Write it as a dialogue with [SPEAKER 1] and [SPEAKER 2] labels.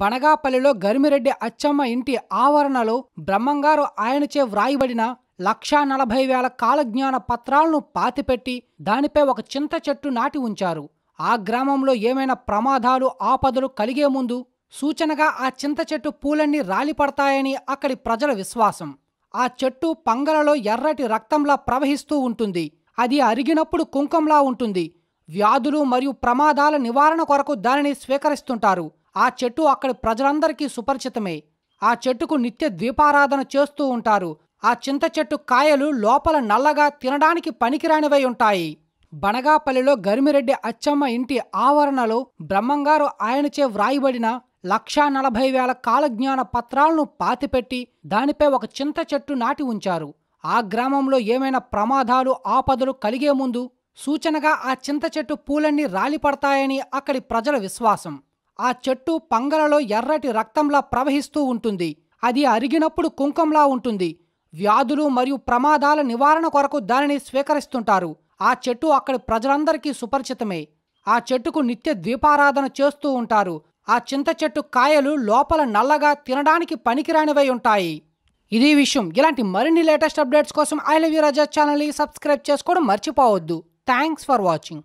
[SPEAKER 1] బనగాపల్లిలో గరిమిరెడ్డి అచ్చమ్మ ఇంటి ఆవరణలో బ్రహ్మంగారు ఆయనచే వ్రాయబడిన లక్షా నలభై వేల కాలజ్ఞాన పత్రాలను పాతిపెట్టి దానిపై ఒక చింత చెట్టు నాటి ఉంచారు ఆ గ్రామంలో ఏమైనా ప్రమాదాలు ఆపదలు కలిగే ముందు సూచనగా ఆ చింత చెట్టు పూలన్నీ రాలిపడతాయని అక్కడి ప్రజల విశ్వాసం ఆ చెట్టు పంగలలో ఎర్రటి రక్తంలా ప్రవహిస్తూ ఉంటుంది అది అరిగినప్పుడు కుంకంలా ఉంటుంది వ్యాధులు మరియు ప్రమాదాల నివారణ కొరకు దానిని స్వీకరిస్తుంటారు ఆ చెట్టు అక్కడి ప్రజలందరికీ సుపరిచితమే ఆ చెట్టుకు నిత్య ద్వీపారాధన చేస్తూ ఉంటారు ఆ చింత చెట్టు కాయలు లోపల నల్లగా తినడానికి పనికిరానివై ఉంటాయి బనగాపల్లిలో గరిమిరెడ్డి అచ్చమ్మ ఇంటి ఆవరణలో బ్రహ్మంగారు ఆయనచే వ్రాయబడిన లక్షా నలభై వేల కాలజ్ఞాన పత్రాలను పాతిపెట్టి దానిపై ఒక చింత చెట్టు నాటి ఉంచారు ఆ గ్రామంలో ఏమైనా ప్రమాదాలు ఆపదలు కలిగే ముందు సూచనగా ఆ చింత చెట్టు పూలన్నీ రాలిపడతాయని అక్కడి ప్రజల విశ్వాసం ఆ చెట్టు పంగలలో ఎర్రటి రక్తంలా ప్రవహిస్తూ ఉంటుంది అది అరిగినప్పుడు కుంకంలా ఉంటుంది వ్యాధులు మరియు ప్రమాదాల నివారణ కొరకు దానిని స్వీకరిస్తుంటారు ఆ చెట్టు అక్కడి ప్రజలందరికీ సుపరిచితమే ఆ చెట్టుకు నిత్య ద్వీపారాధన చేస్తూ ఉంటారు ఆ చింత చెట్టు కాయలు లోపల నల్లగా తినడానికి పనికిరానివై ఉంటాయి ఇది విషయం ఇలాంటి మరిన్ని లేటెస్ట్ అప్డేట్స్ కోసం ఐ లవ్ యూ రాజా ఛానల్ని సబ్స్క్రైబ్ చేసుకోవడం మర్చిపోవద్దు థ్యాంక్స్ ఫర్ వాచింగ్